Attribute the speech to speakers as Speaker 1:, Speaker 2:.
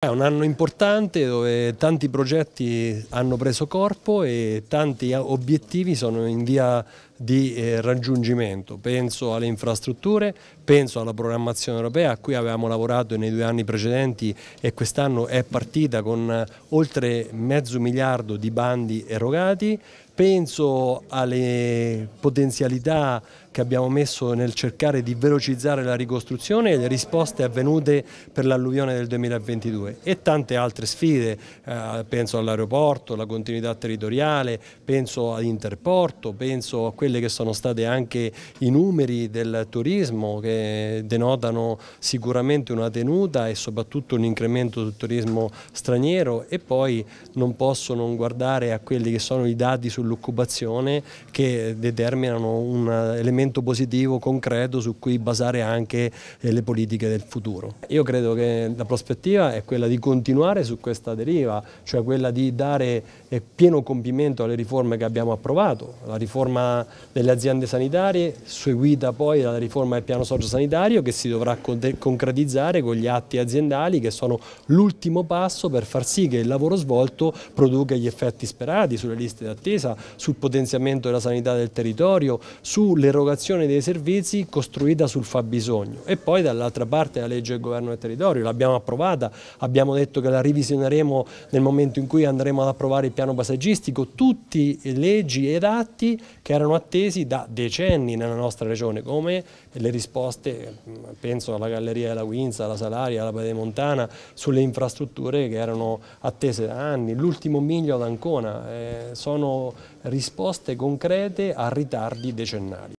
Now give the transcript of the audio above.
Speaker 1: È un anno importante dove tanti progetti hanno preso corpo e tanti obiettivi sono in via di eh, raggiungimento. Penso alle infrastrutture, penso alla programmazione europea a cui avevamo lavorato nei due anni precedenti e quest'anno è partita con eh, oltre mezzo miliardo di bandi erogati. Penso alle potenzialità che abbiamo messo nel cercare di velocizzare la ricostruzione e le risposte avvenute per l'alluvione del 2022 e tante altre sfide, eh, penso all'aeroporto, alla continuità territoriale, penso ad Interporto, penso a quelle che sono state anche i numeri del turismo che denotano sicuramente una tenuta e soprattutto un incremento del turismo straniero e poi non posso non guardare a quelli che sono i dati sull'occupazione che determinano un elemento elemento positivo, concreto su cui basare anche eh, le politiche del futuro. Io credo che la prospettiva è quella di continuare su questa deriva, cioè quella di dare eh, pieno compimento alle riforme che abbiamo approvato, la riforma delle aziende sanitarie, seguita poi dalla riforma del piano sociosanitario che si dovrà concretizzare con gli atti aziendali che sono l'ultimo passo per far sì che il lavoro svolto produca gli effetti sperati sulle liste d'attesa, sul potenziamento della sanità del territorio, sull'erogazione prestazione dei servizi costruita sul fabbisogno e poi dall'altra parte la legge del governo del territorio, l'abbiamo approvata, abbiamo detto che la revisioneremo nel momento in cui andremo ad approvare il piano paesaggistico, tutte leggi ed atti che erano attesi da decenni nella nostra regione come le risposte, penso alla Galleria della Winza, alla Salaria, alla Padre Montana, sulle infrastrutture che erano attese da anni, l'ultimo miglio ad Ancona, eh, sono risposte concrete a ritardi decennali.